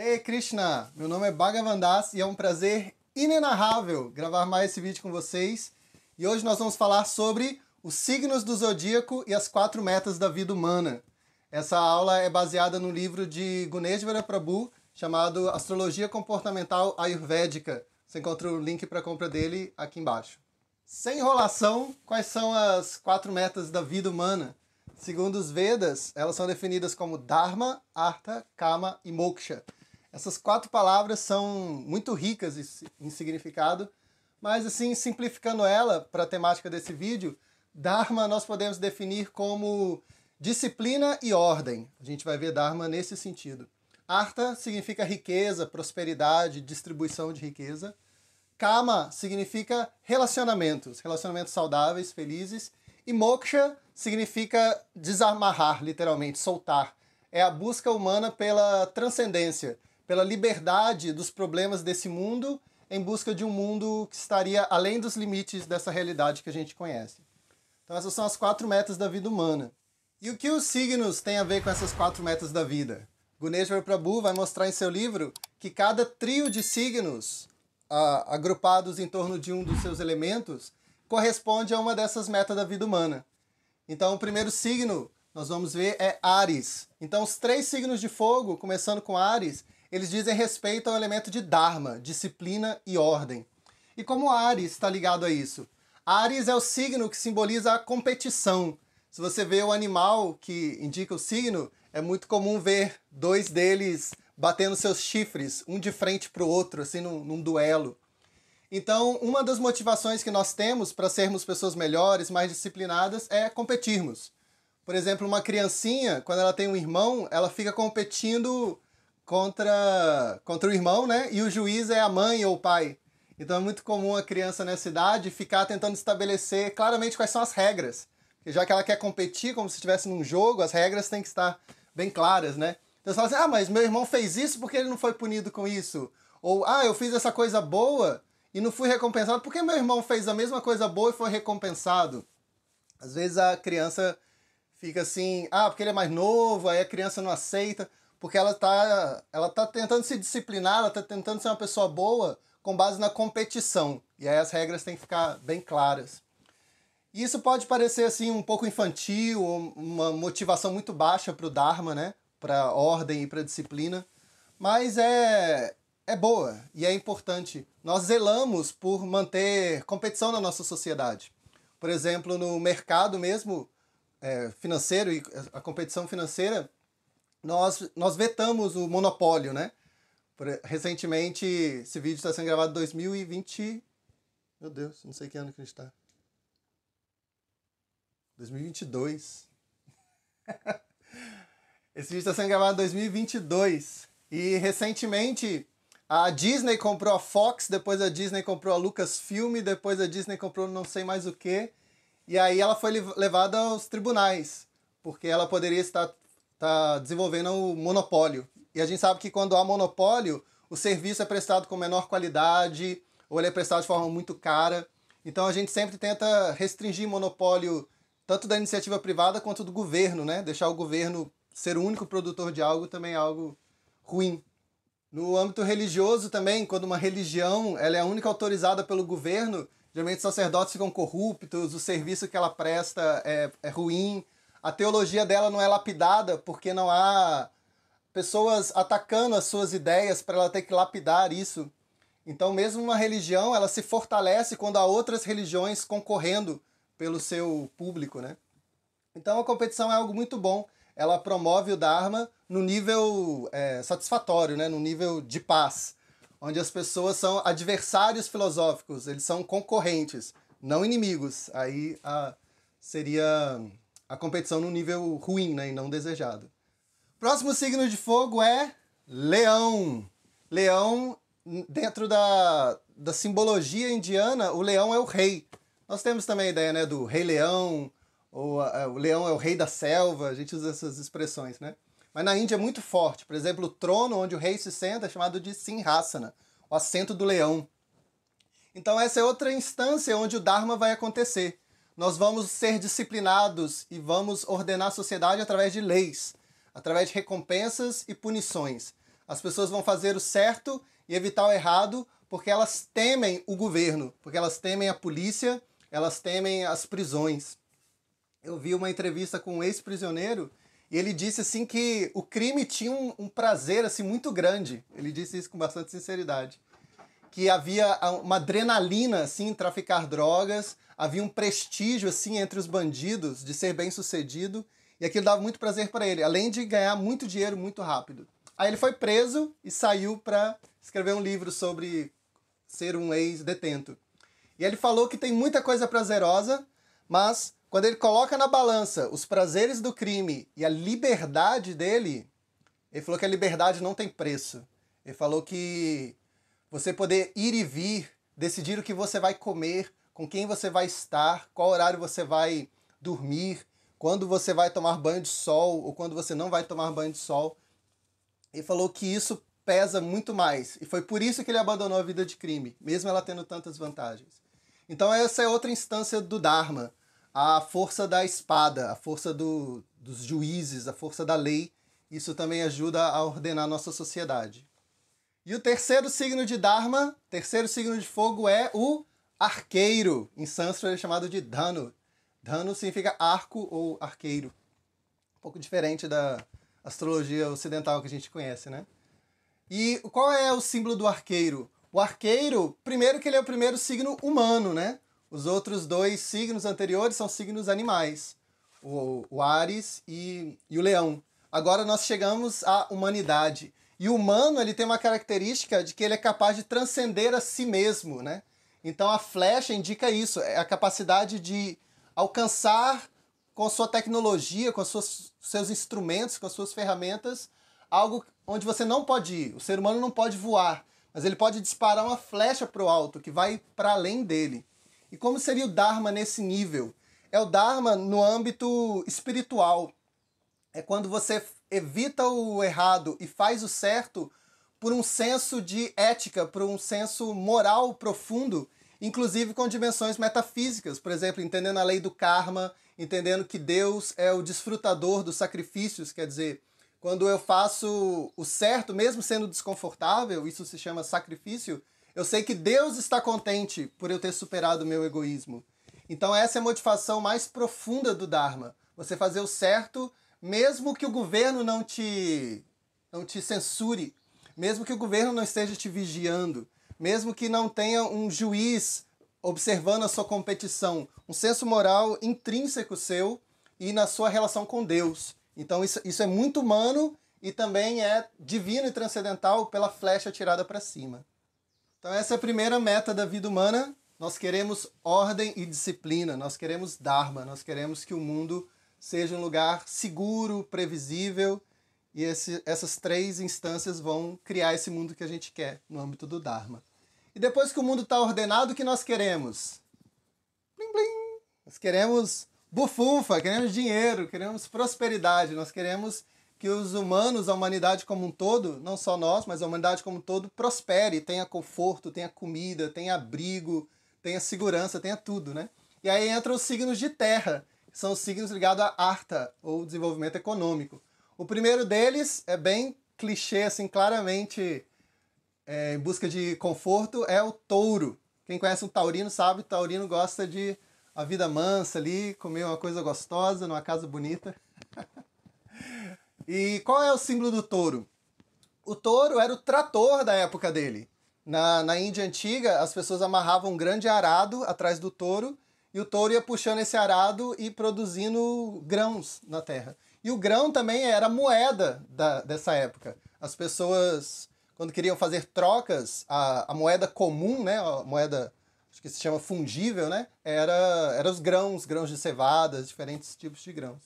Hare Krishna! Meu nome é Bhagavan Das e é um prazer inenarrável gravar mais esse vídeo com vocês. E hoje nós vamos falar sobre os signos do zodíaco e as quatro metas da vida humana. Essa aula é baseada no livro de Guneshvara Prabhu chamado Astrologia Comportamental Ayurvédica. Você encontra o link para compra dele aqui embaixo. Sem enrolação, quais são as quatro metas da vida humana? Segundo os Vedas, elas são definidas como Dharma, Artha, Kama e Moksha. Essas quatro palavras são muito ricas em significado, mas assim, simplificando ela para a temática desse vídeo, Dharma nós podemos definir como disciplina e ordem. A gente vai ver Dharma nesse sentido. Artha significa riqueza, prosperidade, distribuição de riqueza. Kama significa relacionamentos, relacionamentos saudáveis, felizes. E moksha significa desamarrar, literalmente, soltar. É a busca humana pela transcendência, pela liberdade dos problemas desse mundo em busca de um mundo que estaria além dos limites dessa realidade que a gente conhece. Então, essas são as quatro metas da vida humana. E o que os signos têm a ver com essas quatro metas da vida? Guneshwar Prabhu vai mostrar em seu livro que cada trio de signos, ah, agrupados em torno de um dos seus elementos, corresponde a uma dessas metas da vida humana. Então, o primeiro signo nós vamos ver é Ares. Então, os três signos de fogo, começando com Ares, eles dizem respeito ao elemento de Dharma, disciplina e ordem. E como Ares está ligado a isso? Ares é o signo que simboliza a competição. Se você vê o animal que indica o signo, é muito comum ver dois deles batendo seus chifres, um de frente para o outro, assim, num, num duelo. Então, uma das motivações que nós temos para sermos pessoas melhores, mais disciplinadas, é competirmos. Por exemplo, uma criancinha, quando ela tem um irmão, ela fica competindo contra, contra o irmão, né? E o juiz é a mãe ou o pai. Então é muito comum a criança nessa idade ficar tentando estabelecer claramente quais são as regras. Porque já que ela quer competir como se estivesse num jogo, as regras têm que estar bem claras, né? Então você fala assim, ah, mas meu irmão fez isso porque ele não foi punido com isso. Ou, ah, eu fiz essa coisa boa e não fui recompensado porque meu irmão fez a mesma coisa boa e foi recompensado. Às vezes a criança fica assim, ah, porque ele é mais novo, aí a criança não aceita. Porque ela tá, ela tá tentando se disciplinar, ela tá tentando ser uma pessoa boa com base na competição. E aí as regras têm que ficar bem claras. E isso pode parecer assim um pouco infantil, uma motivação muito baixa para o Dharma, né? Para ordem e para disciplina, mas é é boa e é importante. Nós zelamos por manter competição na nossa sociedade. Por exemplo, no mercado mesmo é, financeiro e a competição financeira, nós, nós vetamos o monopólio, né? Recentemente, esse vídeo está sendo gravado em 2020. Meu Deus, não sei que ano que a gente está. 2022. Esse vídeo está sendo gravado em 2022. E recentemente a Disney comprou a Fox, depois a Disney comprou a Lucasfilm, depois a Disney comprou não sei mais o que. E aí ela foi levada aos tribunais, porque ela poderia estar está desenvolvendo o monopólio. E a gente sabe que quando há monopólio, o serviço é prestado com menor qualidade ou ele é prestado de forma muito cara. Então a gente sempre tenta restringir monopólio tanto da iniciativa privada quanto do governo, né? Deixar o governo ser o único produtor de algo também é algo ruim. No âmbito religioso também, quando uma religião ela é a única autorizada pelo governo, geralmente os sacerdotes ficam corruptos, o serviço que ela presta é, é ruim, a teologia dela não é lapidada porque não há pessoas atacando as suas ideias para ela ter que lapidar isso. Então, mesmo uma religião, ela se fortalece quando há outras religiões concorrendo pelo seu público, né? Então, a competição é algo muito bom. Ela promove o Dharma no nível é, satisfatório, né? No nível de paz, onde as pessoas são adversários filosóficos, eles são concorrentes, não inimigos. Aí a, ah, seria a competição no nível ruim, né, e não desejado. Próximo signo de fogo é leão. Leão, dentro da, da simbologia indiana, o leão é o rei. Nós temos também a ideia né, do rei leão, ou uh, o leão é o rei da selva, a gente usa essas expressões, né? Mas na Índia é muito forte. Por exemplo, o trono onde o rei se senta é chamado de Sinhasana, o assento do leão. Então essa é outra instância onde o Dharma vai acontecer nós vamos ser disciplinados e vamos ordenar a sociedade através de leis, através de recompensas e punições. As pessoas vão fazer o certo e evitar o errado porque elas temem o governo, porque elas temem a polícia, elas temem as prisões. Eu vi uma entrevista com um ex-prisioneiro e ele disse assim que o crime tinha um, um prazer assim muito grande. Ele disse isso com bastante sinceridade que havia uma adrenalina assim em traficar drogas, havia um prestígio assim entre os bandidos de ser bem-sucedido, e aquilo dava muito prazer para ele, além de ganhar muito dinheiro muito rápido. Aí ele foi preso e saiu para escrever um livro sobre ser um ex-detento. E ele falou que tem muita coisa prazerosa, mas quando ele coloca na balança os prazeres do crime e a liberdade dele, ele falou que a liberdade não tem preço. Ele falou que você poder ir e vir, decidir o que você vai comer, com quem você vai estar, qual horário você vai dormir, quando você vai tomar banho de sol ou quando você não vai tomar banho de sol. Ele falou que isso pesa muito mais e foi por isso que ele abandonou a vida de crime, mesmo ela tendo tantas vantagens. Então essa é outra instância do Dharma, a força da espada, a força do, dos juízes, a força da lei. Isso também ajuda a ordenar nossa sociedade. E o terceiro signo de Dharma, terceiro signo de fogo é o arqueiro. Em sânscrito é chamado de Dhanu. Dhanu significa arco ou arqueiro. Um pouco diferente da astrologia ocidental que a gente conhece, né? E qual é o símbolo do arqueiro? O arqueiro, primeiro que ele é o primeiro signo humano, né? Os outros dois signos anteriores são signos animais. O, o Ares e, e o Leão. Agora nós chegamos à humanidade. E o humano, ele tem uma característica de que ele é capaz de transcender a si mesmo, né? Então a flecha indica isso, é a capacidade de alcançar com a sua tecnologia, com os seus instrumentos, com as suas ferramentas, algo onde você não pode ir. O ser humano não pode voar, mas ele pode disparar uma flecha para o alto que vai para além dele. E como seria o Dharma nesse nível? É o Dharma no âmbito espiritual é quando você evita o errado e faz o certo por um senso de ética, por um senso moral profundo, inclusive com dimensões metafísicas, por exemplo, entendendo a lei do karma, entendendo que Deus é o desfrutador dos sacrifícios, quer dizer, quando eu faço o certo, mesmo sendo desconfortável, isso se chama sacrifício, eu sei que Deus está contente por eu ter superado o meu egoísmo. Então, essa é a motivação mais profunda do Dharma. Você fazer o certo mesmo que o governo não te, não te censure, mesmo que o governo não esteja te vigiando, mesmo que não tenha um juiz observando a sua competição, um senso moral intrínseco seu e na sua relação com Deus. Então isso, isso é muito humano e também é divino e transcendental pela flecha tirada para cima. Então essa é a primeira meta da vida humana. Nós queremos ordem e disciplina, nós queremos Dharma, nós queremos que o mundo seja um lugar seguro, previsível, e esse, essas três instâncias vão criar esse mundo que a gente quer no âmbito do Dharma. E depois que o mundo está ordenado, o que nós queremos? Blim, blim. Nós queremos bufunfa, queremos dinheiro, queremos prosperidade, nós queremos que os humanos, a humanidade como um todo, não só nós, mas a humanidade como um todo, prospere, tenha conforto, tenha comida, tenha abrigo, tenha segurança, tenha tudo, né? E aí entram os signos de terra, são signos ligados à arta, ou desenvolvimento econômico. O primeiro deles é bem clichê, assim, claramente é, em busca de conforto, é o touro. Quem conhece um taurino sabe, o taurino gosta de a vida mansa ali, comer uma coisa gostosa numa casa bonita. e qual é o símbolo do touro? O touro era o trator da época dele. Na, na Índia antiga, as pessoas amarravam um grande arado atrás do touro e o touro ia puxando esse arado e produzindo grãos na terra. E o grão também era moeda da, dessa época. As pessoas, quando queriam fazer trocas, a, a moeda comum, né, a moeda acho que se chama fungível, né, era, era os grãos, grãos de cevadas, diferentes tipos de grãos.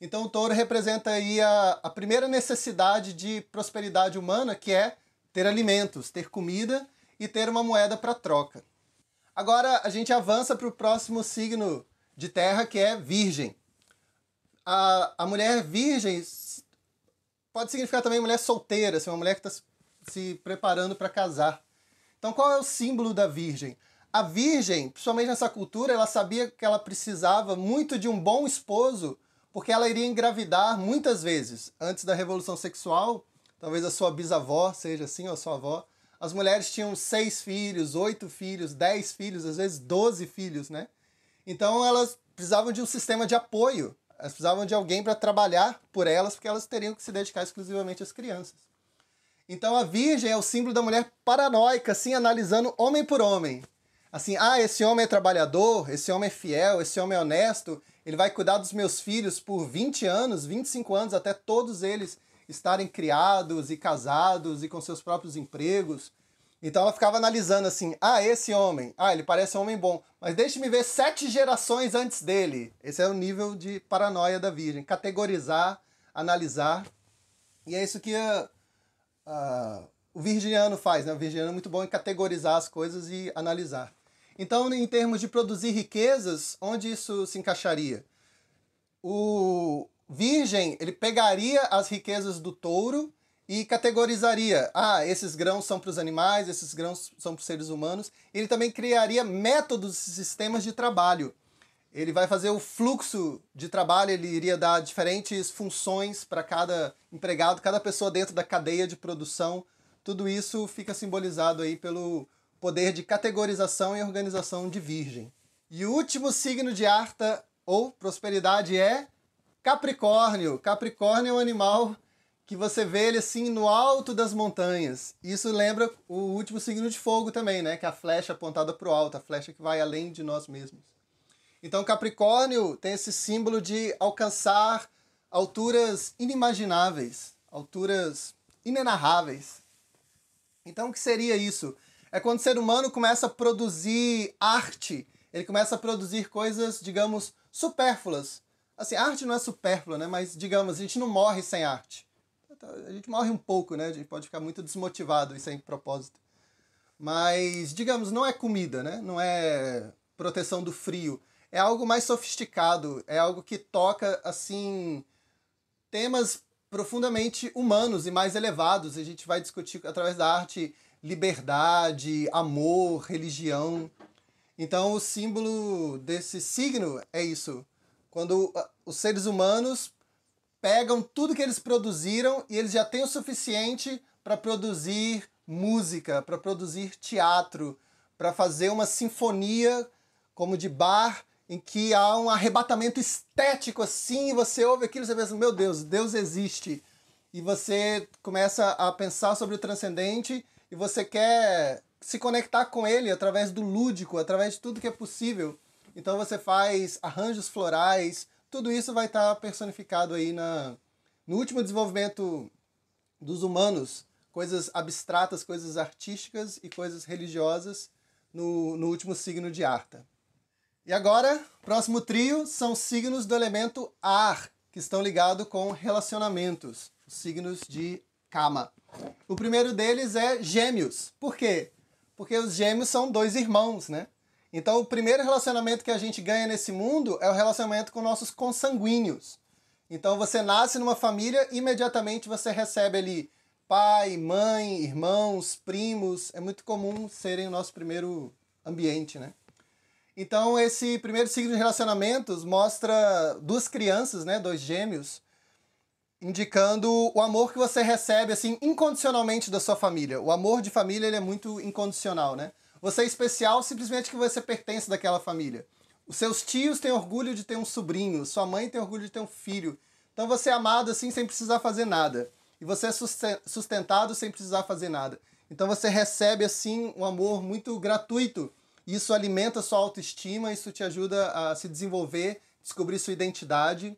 Então o touro representa aí a, a primeira necessidade de prosperidade humana, que é ter alimentos, ter comida e ter uma moeda para troca. Agora a gente avança para o próximo signo de terra, que é virgem. A, a mulher virgem pode significar também mulher solteira, assim, uma mulher que está se preparando para casar. Então qual é o símbolo da virgem? A virgem, principalmente nessa cultura, ela sabia que ela precisava muito de um bom esposo, porque ela iria engravidar muitas vezes. Antes da revolução sexual, talvez a sua bisavó seja assim, ou a sua avó, as mulheres tinham seis filhos, oito filhos, dez filhos, às vezes doze filhos, né? Então elas precisavam de um sistema de apoio, elas precisavam de alguém para trabalhar por elas, porque elas teriam que se dedicar exclusivamente às crianças. Então a virgem é o símbolo da mulher paranoica, assim, analisando homem por homem. Assim, ah, esse homem é trabalhador, esse homem é fiel, esse homem é honesto, ele vai cuidar dos meus filhos por 20 anos, 25 anos, até todos eles estarem criados e casados e com seus próprios empregos. Então ela ficava analisando assim: ah, esse homem, ah, ele parece um homem bom, mas deixe-me ver sete gerações antes dele. Esse é o nível de paranoia da Virgem. Categorizar, analisar. E é isso que ah, ah, o virginiano faz, né? O virginiano é muito bom em categorizar as coisas e analisar. Então, em termos de produzir riquezas, onde isso se encaixaria? O, virgem, ele pegaria as riquezas do touro e categorizaria. Ah, esses grãos são para os animais, esses grãos são para os seres humanos. Ele também criaria métodos e sistemas de trabalho. Ele vai fazer o fluxo de trabalho, ele iria dar diferentes funções para cada empregado, cada pessoa dentro da cadeia de produção. Tudo isso fica simbolizado aí pelo poder de categorização e organização de Virgem. E o último signo de Arta ou prosperidade é Capricórnio. Capricórnio é um animal que você vê ele assim no alto das montanhas. Isso lembra o último signo de fogo também, né? Que é a flecha apontada para o alto, a flecha que vai além de nós mesmos. Então Capricórnio tem esse símbolo de alcançar alturas inimagináveis, alturas inenarráveis. Então o que seria isso? É quando o ser humano começa a produzir arte, ele começa a produzir coisas, digamos, supérfluas, Assim, arte não é supérflua, né? Mas, digamos, a gente não morre sem arte. A gente morre um pouco, né? A gente pode ficar muito desmotivado e sem propósito. Mas, digamos, não é comida, né? Não é proteção do frio. É algo mais sofisticado, é algo que toca, assim, temas profundamente humanos e mais elevados. A gente vai discutir através da arte liberdade, amor, religião. Então, o símbolo desse signo é isso. Quando ah, os seres humanos pegam tudo que eles produziram e eles já têm o suficiente para produzir música, para produzir teatro, para fazer uma sinfonia como de bar em que há um arrebatamento estético assim, você ouve aquilo e você pensa, meu Deus, Deus existe. E você começa a pensar sobre o transcendente e você quer se conectar com ele através do lúdico, através de tudo que é possível. Então você faz arranjos florais, tudo isso vai estar tá personificado aí na, no último desenvolvimento dos humanos, coisas abstratas, coisas artísticas e coisas religiosas no, no último signo de Arta. E agora, próximo trio são signos do elemento ar, que estão ligados com relacionamentos, os signos de Kama. O primeiro deles é Gêmeos. Por quê? Porque os gêmeos são dois irmãos, né? Então, o primeiro relacionamento que a gente ganha nesse mundo é o relacionamento com nossos consanguíneos. Então, você nasce numa família, imediatamente você recebe ali pai, mãe, irmãos, primos. É muito comum serem o nosso primeiro ambiente, né? Então, esse primeiro signo de relacionamentos mostra duas crianças, né, dois gêmeos, indicando o amor que você recebe assim incondicionalmente da sua família. O amor de família ele é muito incondicional, né? Você é especial simplesmente que você pertence daquela família. Os seus tios têm orgulho de ter um sobrinho, sua mãe tem orgulho de ter um filho. Então você é amado assim sem precisar fazer nada. E você é sustentado sem precisar fazer nada. Então você recebe assim um amor muito gratuito. Isso alimenta sua autoestima, isso te ajuda a se desenvolver, descobrir sua identidade.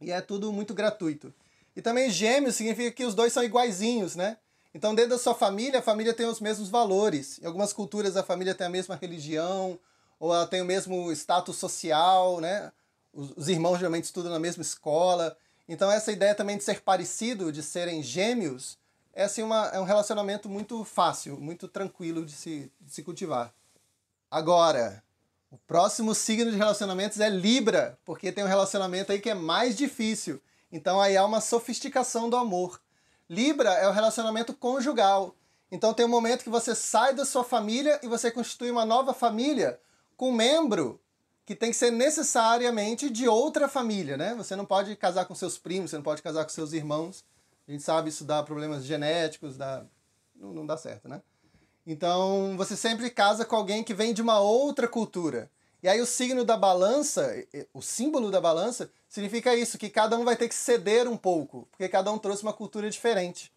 E é tudo muito gratuito. E também gêmeos significa que os dois são iguaizinhos, né? Então, dentro da sua família, a família tem os mesmos valores. Em algumas culturas, a família tem a mesma religião, ou ela tem o mesmo status social, né? Os, os irmãos geralmente estudam na mesma escola. Então, essa ideia também de ser parecido, de serem gêmeos, é, assim, uma, é um relacionamento muito fácil, muito tranquilo de se, de se cultivar. Agora, o próximo signo de relacionamentos é Libra, porque tem um relacionamento aí que é mais difícil. Então aí há uma sofisticação do amor. Libra é o relacionamento conjugal. Então tem um momento que você sai da sua família e você constitui uma nova família com um membro que tem que ser necessariamente de outra família, né? Você não pode casar com seus primos, você não pode casar com seus irmãos. A gente sabe isso dá problemas genéticos, dá... Não, não dá certo, né? Então você sempre casa com alguém que vem de uma outra cultura. E aí o signo da balança, o símbolo da balança, significa isso, que cada um vai ter que ceder um pouco, porque cada um trouxe uma cultura diferente.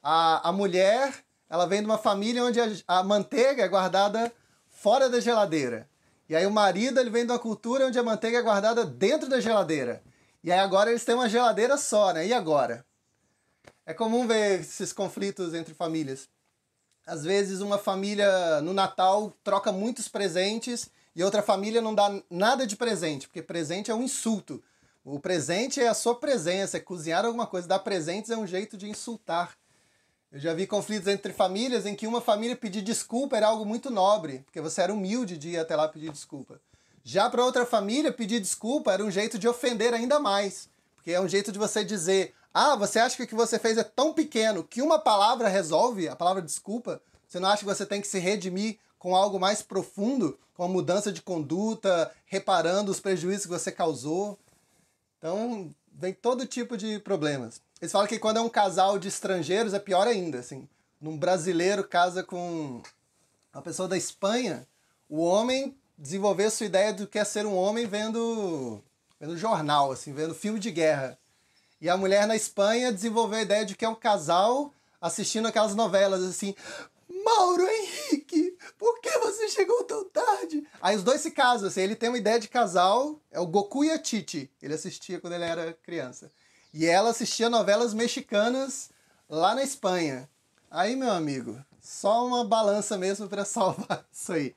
A, a mulher, ela vem de uma família onde a, a manteiga é guardada fora da geladeira. E aí o marido, ele vem de uma cultura onde a manteiga é guardada dentro da geladeira. E aí agora eles têm uma geladeira só, né? E agora? É comum ver esses conflitos entre famílias. Às vezes uma família no Natal troca muitos presentes e outra família não dá nada de presente, porque presente é um insulto. O presente é a sua presença, é cozinhar alguma coisa. Dar presentes é um jeito de insultar. Eu já vi conflitos entre famílias em que uma família pedir desculpa era algo muito nobre, porque você era humilde de ir até lá pedir desculpa. Já para outra família, pedir desculpa era um jeito de ofender ainda mais, porque é um jeito de você dizer: ah, você acha que o que você fez é tão pequeno que uma palavra resolve, a palavra desculpa? Você não acha que você tem que se redimir com algo mais profundo, com a mudança de conduta, reparando os prejuízos que você causou. Então, vem todo tipo de problemas. Eles falam que quando é um casal de estrangeiros é pior ainda, assim. Num brasileiro casa com uma pessoa da Espanha, o homem desenvolver sua ideia do que é ser um homem vendo, vendo jornal, assim, vendo filme de guerra. E a mulher na Espanha desenvolveu a ideia de que é um casal assistindo aquelas novelas, assim, Mauro Henrique, por que você chegou tão tarde? Aí os dois se casam, assim, ele tem uma ideia de casal, é o Goku e a Titi. Ele assistia quando ele era criança. E ela assistia novelas mexicanas lá na Espanha. Aí, meu amigo, só uma balança mesmo para salvar isso aí.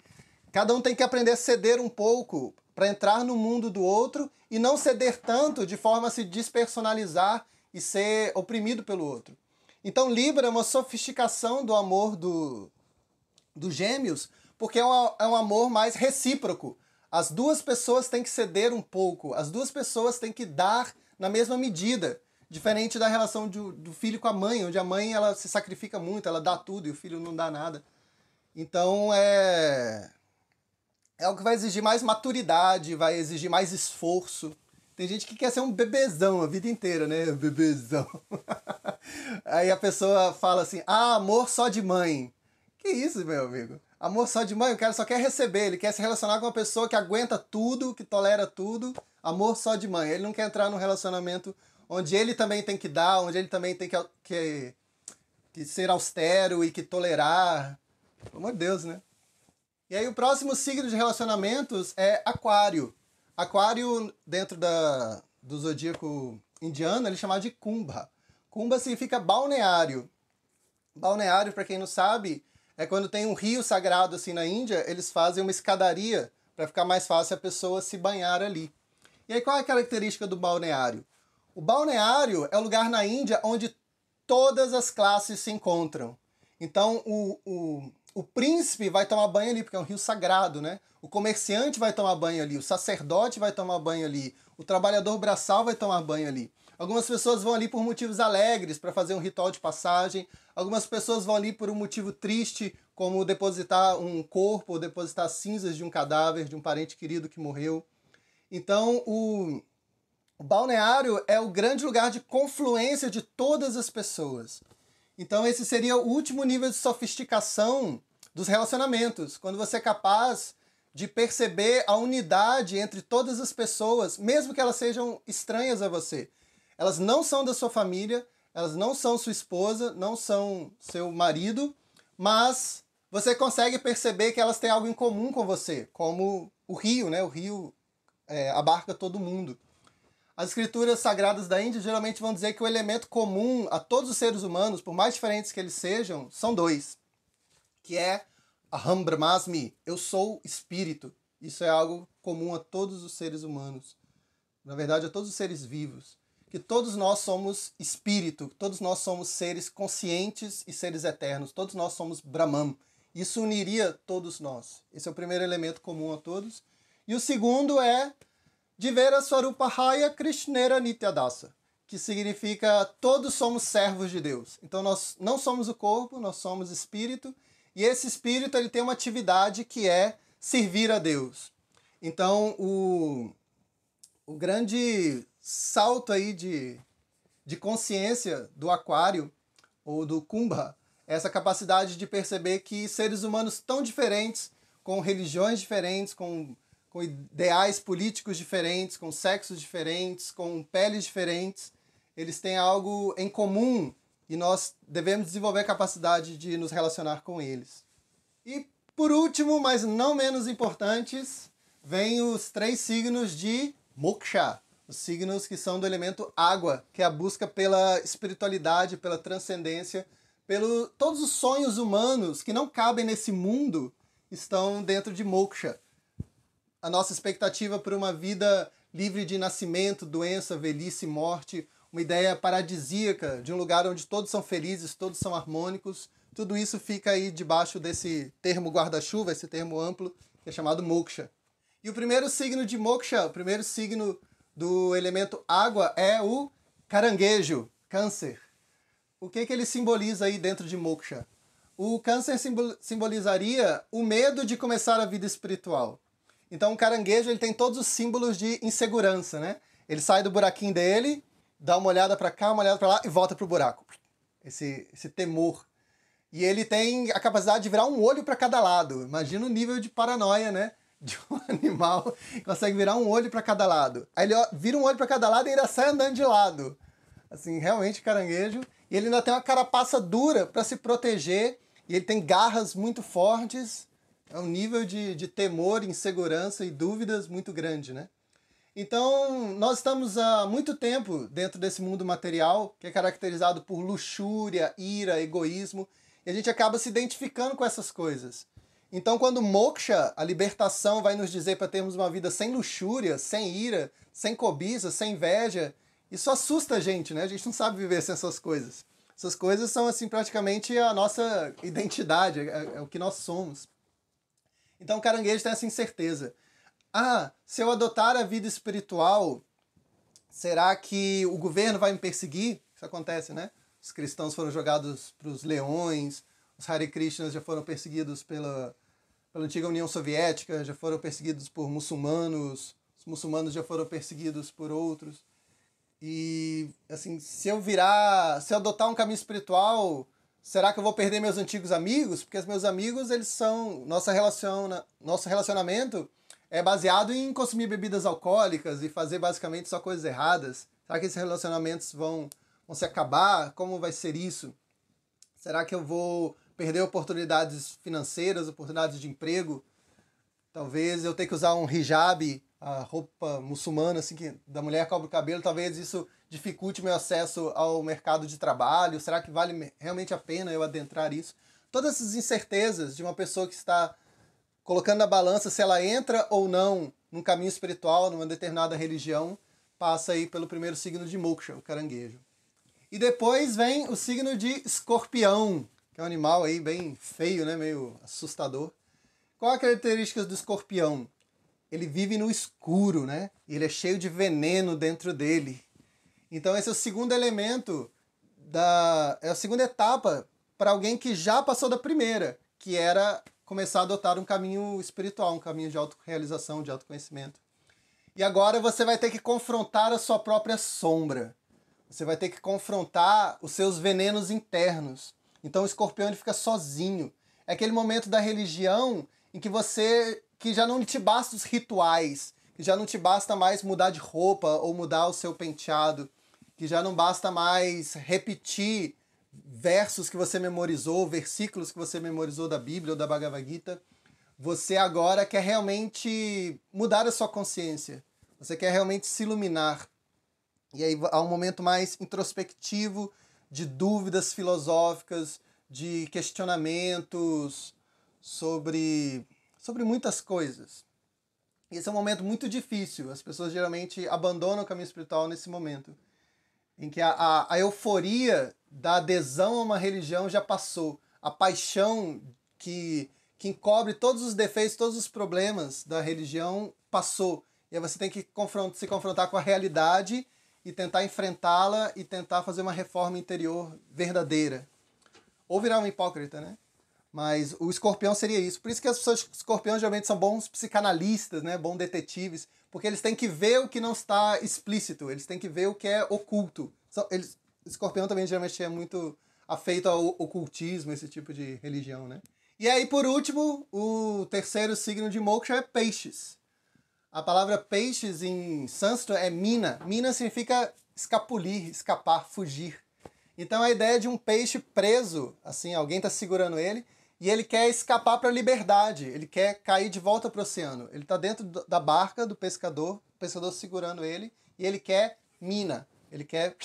Cada um tem que aprender a ceder um pouco para entrar no mundo do outro e não ceder tanto de forma a se despersonalizar e ser oprimido pelo outro. Então, Libra é uma sofisticação do amor do, dos gêmeos, porque é um, é um amor mais recíproco. As duas pessoas têm que ceder um pouco, as duas pessoas têm que dar na mesma medida. Diferente da relação do, do filho com a mãe, onde a mãe ela se sacrifica muito, ela dá tudo e o filho não dá nada. Então é. É algo que vai exigir mais maturidade, vai exigir mais esforço. Tem gente que quer ser um bebezão a vida inteira, né? Bebezão. Aí a pessoa fala assim: ah, amor só de mãe. Que isso, meu amigo? Amor só de mãe, o cara só quer receber, ele quer se relacionar com uma pessoa que aguenta tudo, que tolera tudo. Amor só de mãe. Ele não quer entrar num relacionamento onde ele também tem que dar, onde ele também tem que, que, que ser austero e que tolerar. Pelo amor de Deus, né? E aí o próximo signo de relacionamentos é aquário. Aquário, dentro da, do zodíaco indiano, ele é chamado de Kumbha. Kumbha significa balneário. Balneário, para quem não sabe, é quando tem um rio sagrado assim na Índia, eles fazem uma escadaria para ficar mais fácil a pessoa se banhar ali. E aí qual é a característica do balneário? O balneário é o lugar na Índia onde todas as classes se encontram. Então o, o o príncipe vai tomar banho ali, porque é um rio sagrado, né? O comerciante vai tomar banho ali, o sacerdote vai tomar banho ali, o trabalhador braçal vai tomar banho ali. Algumas pessoas vão ali por motivos alegres, para fazer um ritual de passagem. Algumas pessoas vão ali por um motivo triste, como depositar um corpo ou depositar cinzas de um cadáver, de um parente querido que morreu. Então, o, o balneário é o grande lugar de confluência de todas as pessoas. Então, esse seria o último nível de sofisticação dos relacionamentos, quando você é capaz de perceber a unidade entre todas as pessoas, mesmo que elas sejam estranhas a você. Elas não são da sua família, elas não são sua esposa, não são seu marido, mas você consegue perceber que elas têm algo em comum com você, como o rio, né? O rio é, abarca todo mundo. As escrituras sagradas da Índia geralmente vão dizer que o elemento comum a todos os seres humanos, por mais diferentes que eles sejam, são dois que é Aham Brahmasmi, eu sou espírito. Isso é algo comum a todos os seres humanos. Na verdade, a todos os seres vivos. Que todos nós somos espírito, todos nós somos seres conscientes e seres eternos, todos nós somos Brahman. Isso uniria todos nós. Esse é o primeiro elemento comum a todos. E o segundo é Divera Swarupahaya Krishnera Nityadasa, que significa todos somos servos de Deus. Então nós não somos o corpo, nós somos espírito e esse espírito ele tem uma atividade que é servir a Deus. Então, o, o grande salto aí de, de consciência do aquário ou do kumbha é essa capacidade de perceber que seres humanos tão diferentes, com religiões diferentes, com, com ideais políticos diferentes, com sexos diferentes, com peles diferentes, eles têm algo em comum e nós devemos desenvolver a capacidade de nos relacionar com eles. E por último, mas não menos importantes, vêm os três signos de moksha, os signos que são do elemento água, que é a busca pela espiritualidade, pela transcendência, pelo todos os sonhos humanos que não cabem nesse mundo estão dentro de moksha. A nossa expectativa por uma vida livre de nascimento, doença, velhice, morte, uma ideia paradisíaca de um lugar onde todos são felizes, todos são harmônicos. Tudo isso fica aí debaixo desse termo guarda-chuva, esse termo amplo, que é chamado moksha. E o primeiro signo de moksha, o primeiro signo do elemento água é o caranguejo, câncer. O que, que ele simboliza aí dentro de moksha? O câncer simbolizaria o medo de começar a vida espiritual. Então o caranguejo ele tem todos os símbolos de insegurança, né? Ele sai do buraquinho dele, dá uma olhada para cá, uma olhada para lá e volta pro buraco. Esse, esse temor. E ele tem a capacidade de virar um olho para cada lado. Imagina o nível de paranoia, né? De um animal que consegue virar um olho para cada lado. Aí ele vira um olho para cada lado e ainda sai andando de lado. Assim, realmente caranguejo. E ele ainda tem uma carapaça dura para se proteger. E ele tem garras muito fortes. É um nível de, de temor, insegurança e dúvidas muito grande, né? Então, nós estamos há muito tempo dentro desse mundo material que é caracterizado por luxúria, ira, egoísmo, e a gente acaba se identificando com essas coisas. Então, quando moksha, a libertação, vai nos dizer para termos uma vida sem luxúria, sem ira, sem cobiça, sem inveja, isso assusta a gente, né? A gente não sabe viver sem essas coisas. Essas coisas são, assim, praticamente a nossa identidade, é, é o que nós somos. Então, o caranguejo tem essa incerteza. Ah, se eu adotar a vida espiritual, será que o governo vai me perseguir? Isso acontece, né? Os cristãos foram jogados para os leões, os Hare Krishnas já foram perseguidos pela, pela antiga União Soviética, já foram perseguidos por muçulmanos, os muçulmanos já foram perseguidos por outros. E, assim, se eu virar, se eu adotar um caminho espiritual, será que eu vou perder meus antigos amigos? Porque os meus amigos, eles são, nossa relaciona, nosso relacionamento é baseado em consumir bebidas alcoólicas e fazer basicamente só coisas erradas? Será que esses relacionamentos vão, vão se acabar? Como vai ser isso? Será que eu vou perder oportunidades financeiras, oportunidades de emprego? Talvez eu tenha que usar um hijab, a roupa muçulmana assim que da mulher cobre o cabelo, talvez isso dificulte meu acesso ao mercado de trabalho. Será que vale realmente a pena eu adentrar isso? Todas essas incertezas de uma pessoa que está colocando na balança se ela entra ou não num caminho espiritual, numa determinada religião, passa aí pelo primeiro signo de moksha, o caranguejo. E depois vem o signo de escorpião, que é um animal aí bem feio, né, meio assustador. Qual a característica do escorpião? Ele vive no escuro, né? E ele é cheio de veneno dentro dele. Então esse é o segundo elemento da é a segunda etapa para alguém que já passou da primeira, que era começar a adotar um caminho espiritual, um caminho de autorrealização, de autoconhecimento. E agora você vai ter que confrontar a sua própria sombra. Você vai ter que confrontar os seus venenos internos. Então o escorpião ele fica sozinho. É aquele momento da religião em que você que já não te basta os rituais, que já não te basta mais mudar de roupa ou mudar o seu penteado, que já não basta mais repetir versos que você memorizou, versículos que você memorizou da Bíblia ou da Bhagavad Gita, você agora quer realmente mudar a sua consciência. Você quer realmente se iluminar. E aí há um momento mais introspectivo, de dúvidas filosóficas, de questionamentos sobre, sobre muitas coisas. Esse é um momento muito difícil. As pessoas geralmente abandonam o caminho espiritual nesse momento. Em que a, a, a euforia da adesão a uma religião já passou. A paixão que, que encobre todos os defeitos, todos os problemas da religião passou. E aí você tem que confrontar, se confrontar com a realidade e tentar enfrentá-la e tentar fazer uma reforma interior verdadeira. Ou virar um hipócrita, né? Mas o escorpião seria isso. Por isso que as pessoas escorpiões geralmente são bons psicanalistas, né? Bons detetives. Porque eles têm que ver o que não está explícito. Eles têm que ver o que é oculto. São, eles, escorpião também geralmente é muito afeito ao ocultismo, esse tipo de religião, né? E aí, por último, o terceiro signo de Moksha é peixes. A palavra peixes em sânscrito é mina. Mina significa escapulir, escapar, fugir. Então a ideia de um peixe preso, assim, alguém está segurando ele, e ele quer escapar para a liberdade, ele quer cair de volta para o oceano. Ele está dentro da barca do pescador, o pescador segurando ele, e ele quer mina, ele quer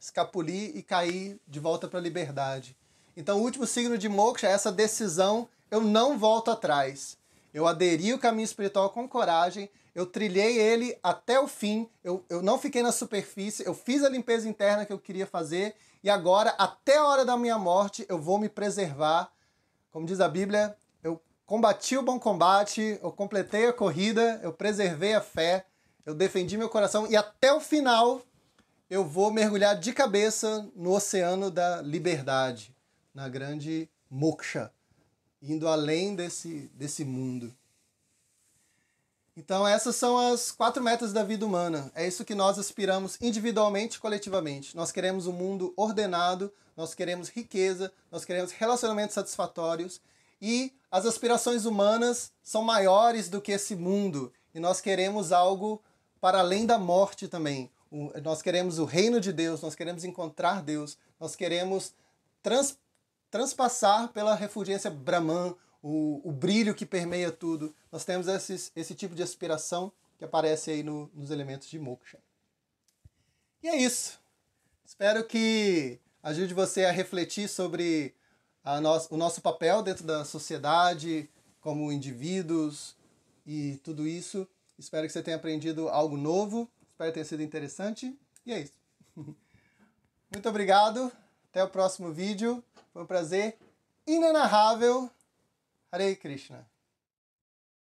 escapulir e cair de volta para a liberdade. Então, o último signo de moksha é essa decisão, eu não volto atrás. Eu aderi o caminho espiritual com coragem, eu trilhei ele até o fim, eu, eu não fiquei na superfície, eu fiz a limpeza interna que eu queria fazer e agora, até a hora da minha morte, eu vou me preservar. Como diz a Bíblia, eu combati o bom combate, eu completei a corrida, eu preservei a fé, eu defendi meu coração e até o final eu vou mergulhar de cabeça no oceano da liberdade, na grande moksha, indo além desse, desse mundo. Então, essas são as quatro metas da vida humana. É isso que nós aspiramos individualmente e coletivamente. Nós queremos um mundo ordenado, nós queremos riqueza, nós queremos relacionamentos satisfatórios e as aspirações humanas são maiores do que esse mundo e nós queremos algo para além da morte também nós queremos o reino de Deus, nós queremos encontrar Deus, nós queremos trans, transpassar pela refulgência Brahman, o, o brilho que permeia tudo. Nós temos esses, esse tipo de aspiração que aparece aí no, nos elementos de moksha. E é isso. Espero que ajude você a refletir sobre a no, o nosso papel dentro da sociedade, como indivíduos e tudo isso. Espero que você tenha aprendido algo novo Espero ter sido interessante. E é isso. Muito obrigado. Até o próximo vídeo. Foi um prazer inenarrável. Hare Krishna.